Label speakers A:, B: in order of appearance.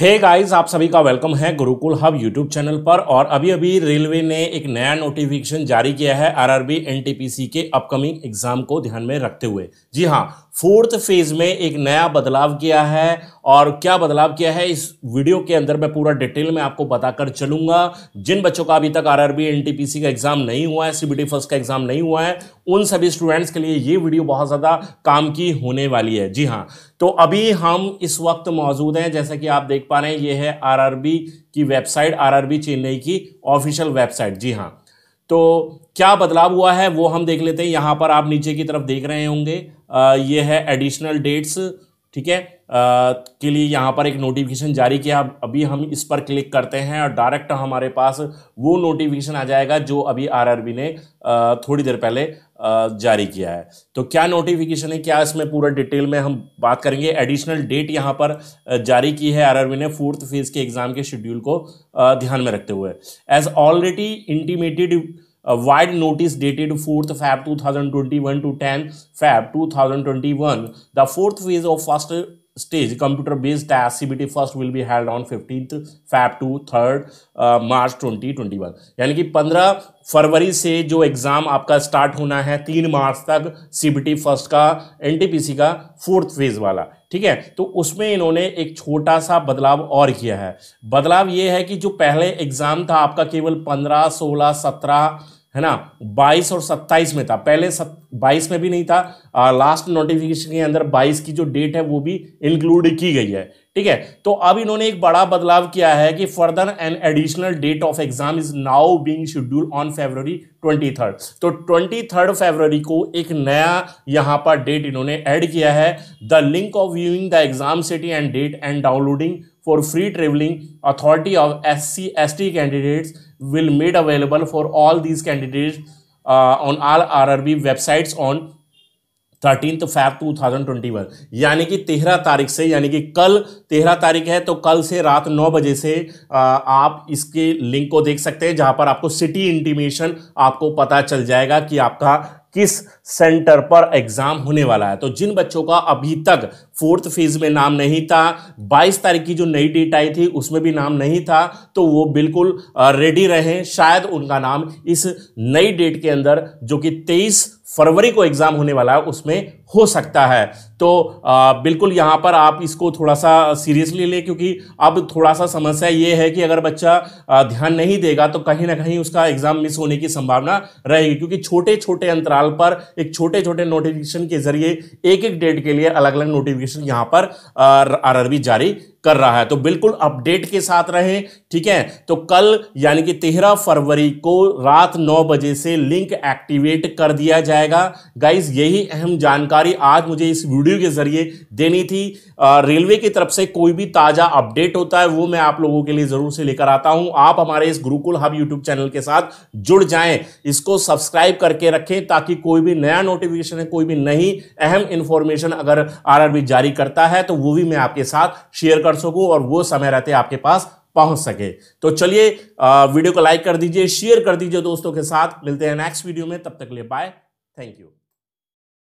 A: हे hey guys आप सभी का वेलकम है गुरुकुल हब यूट्यूब चैनल पर और अभी अभी रेलवे ने एक नया नोटिफिकेशन जारी किया है आरआरबी एनटीपीसी के अपकमिंग एग्जाम को ध्यान में रखते हुए जी हाँ फोर्थ फेज में एक नया बदलाव किया है और क्या बदलाव किया है इस वीडियो के अंदर मैं पूरा डिटेल में आपको बताकर चलूंगा जिन बच्चों का अभी तक आरआरबी एनटीपीसी का एग्जाम नहीं हुआ है सीबीटी फर्स्ट का एग्जाम नहीं हुआ है उन सभी स्टूडेंट्स के लिए ये वीडियो बहुत ज़्यादा काम की होने वाली है जी हाँ तो अभी हम इस वक्त मौजूद हैं जैसा कि आप देख पा रहे हैं ये है आर की वेबसाइट आर चेन्नई की ऑफिशियल वेबसाइट जी हाँ तो क्या बदलाव हुआ है वो हम देख लेते हैं यहाँ पर आप नीचे की तरफ देख रहे होंगे ये है एडिशनल डेट्स ठीक है के लिए यहाँ पर एक नोटिफिकेशन जारी किया अभी हम इस पर क्लिक करते हैं और डायरेक्ट हमारे पास वो नोटिफिकेशन आ जाएगा जो अभी आरआरबी ने आ, थोड़ी देर पहले आ, जारी किया है तो क्या नोटिफिकेशन है क्या इसमें पूरा डिटेल में हम बात करेंगे एडिशनल डेट यहाँ पर जारी की है आरआरबी ने फोर्थ फेज के एग्ज़ाम के शेड्यूल को ध्यान में रखते हुए as already intimated a wide notice dated 4th Feb 2021 to 10th Feb 2021. The fourth phase of faster stage computer based task cbt first will be held on 15th feb 2 3rd uh, march 2021 yani ki 15 february se jo exam aapka start hona hai 3 march tak cbt first ka ntpc ka fourth phase wala ठीक है तो उसमें इन्होंने एक छोटा सा बदलाव और किया है बदलाव यह है कि जो पहले एग्ज़ाम था आपका केवल 15 16 17 है ना 22 और 27 में था पहले 22 में भी नहीं था आ, लास्ट नोटिफिकेशन के अंदर 22 की जो डेट है वो भी इंक्लूड की गई है ठीक है तो अब इन्होंने एक बड़ा बदलाव किया है कि further an additional date of exam is now being schedule on February twenty third तो ट्वेंटी थर्ड को एक नया यहाँ पर डेट इन्होंने ऐड किया है the link of viewing the exam city and date and downloading for free travelling authority of S C S T ST will made available for all these these on uh, R R B websites on thirteen Feb two thousand twenty one यानी कि तेरह तारीख से यानी कि कल तेरह तारीख है तो कल से रात नौ बजे से आ, uh, आप इसके लिंक को देख सकते हैं जहां पर आपको सिटी इंटीमेशन आपको पता चल जाएगा कि आपका किस सेंटर पर एग्जाम होने वाला है तो जिन बच्चों का अभी तक फोर्थ फेज में नाम नहीं था 22 तारीख की जो नई डेट आई थी उसमें भी नाम नहीं था तो वो बिल्कुल रेडी रहें शायद उनका नाम इस नई डेट के अंदर जो कि 23 फरवरी को एग्ज़ाम होने वाला है उसमें हो सकता है तो आ, बिल्कुल यहाँ पर आप इसको थोड़ा सा सीरियसली लें क्योंकि अब थोड़ा सा समस्या ये है कि अगर बच्चा आ, ध्यान नहीं देगा तो कहीं ना कहीं उसका एग्ज़ाम मिस होने की संभावना रहेगी क्योंकि छोटे छोटे अंतराल पर एक छोटे छोटे नोटिफिकेशन के जरिए एक एक डेट के लिए अलग अलग नोटिफिकेशन नोटिफिकेशन यहां पर आरआरबी जारी कर रहा है तो बिल्कुल अपडेट के साथ रहें ठीक है तो कल यानी कि तेरह फरवरी को रात नौ बजे से लिंक एक्टिवेट कर दिया जाएगा गाइज यही अहम जानकारी आज मुझे इस वीडियो के जरिए देनी थी रेलवे की तरफ से कोई भी ताज़ा अपडेट होता है वो मैं आप लोगों के लिए ज़रूर से लेकर आता हूं आप हमारे इस गुरुकुल हब यूट्यूब चैनल के साथ जुड़ जाए इसको सब्सक्राइब करके रखें ताकि कोई भी नया नोटिफिकेशन है कोई भी नई अहम इंफॉर्मेशन अगर आर जारी करता है तो वो भी मैं आपके साथ शेयर कर कर सको और वो समय रहते आपके पास पहुंच सके तो चलिए वीडियो को लाइक कर दीजिए शेयर कर दीजिए दोस्तों के साथ मिलते हैं नेक्स्ट वीडियो में तब तक ले बाय थैंक यू